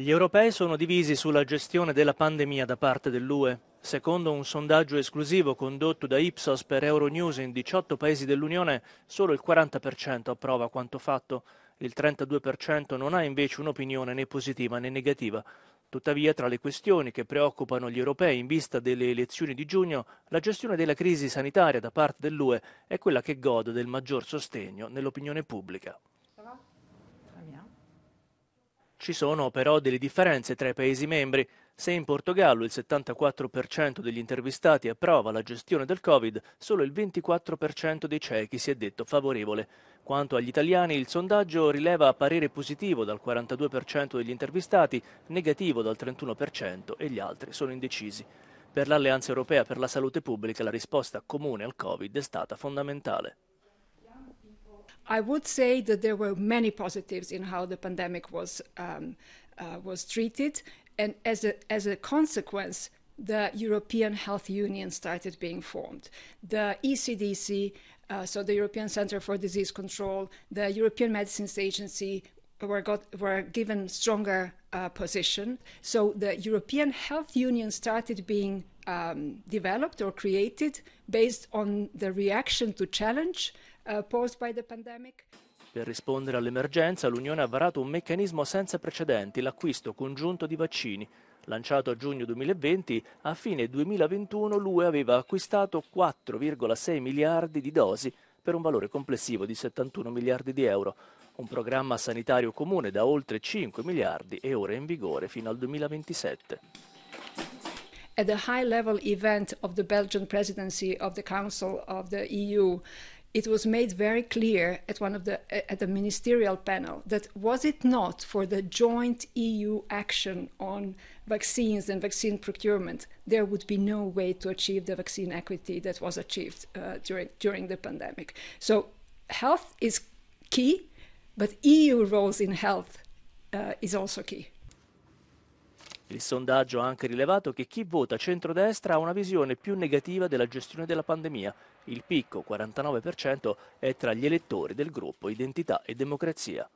Gli europei sono divisi sulla gestione della pandemia da parte dell'UE. Secondo un sondaggio esclusivo condotto da Ipsos per Euronews in 18 paesi dell'Unione, solo il 40% approva quanto fatto, il 32% non ha invece un'opinione né positiva né negativa. Tuttavia, tra le questioni che preoccupano gli europei in vista delle elezioni di giugno, la gestione della crisi sanitaria da parte dell'UE è quella che gode del maggior sostegno nell'opinione pubblica. va? Ci sono però delle differenze tra i Paesi membri. Se in Portogallo il 74% degli intervistati approva la gestione del Covid, solo il 24% dei ciechi si è detto favorevole. Quanto agli italiani, il sondaggio rileva parere positivo dal 42% degli intervistati, negativo dal 31% e gli altri sono indecisi. Per l'Alleanza Europea per la Salute Pubblica la risposta comune al Covid è stata fondamentale. I would say that there were many positives in how the pandemic was um, uh, was treated, and as a as a consequence, the European Health Union started being formed. The ECDC, uh, so the European Center for Disease Control, the European Medicines Agency were, got, were given stronger uh, position. So the European Health Union started being um, developed or created based on the reaction to challenge Eh, per rispondere all'emergenza, l'Unione ha varato un meccanismo senza precedenti, l'acquisto congiunto di vaccini. Lanciato a giugno 2020, a fine 2021 l'UE aveva acquistato 4,6 miliardi di dosi per un valore complessivo di 71 miliardi di euro, un programma sanitario comune da oltre 5 miliardi e ora in vigore fino al 2027. At the high level event of the Belgian presidency of the Council of the EU, it was made very clear at one of the at the ministerial panel that was it not for the joint EU action on vaccines and vaccine procurement there would be no way to achieve the vaccine equity that was achieved uh, during during the pandemic so health is key but EU roles in health uh, is also key Il sondaggio ha anche rilevato che chi vota centrodestra ha una visione più negativa della gestione della pandemia. Il picco, 49%, è tra gli elettori del gruppo Identità e Democrazia.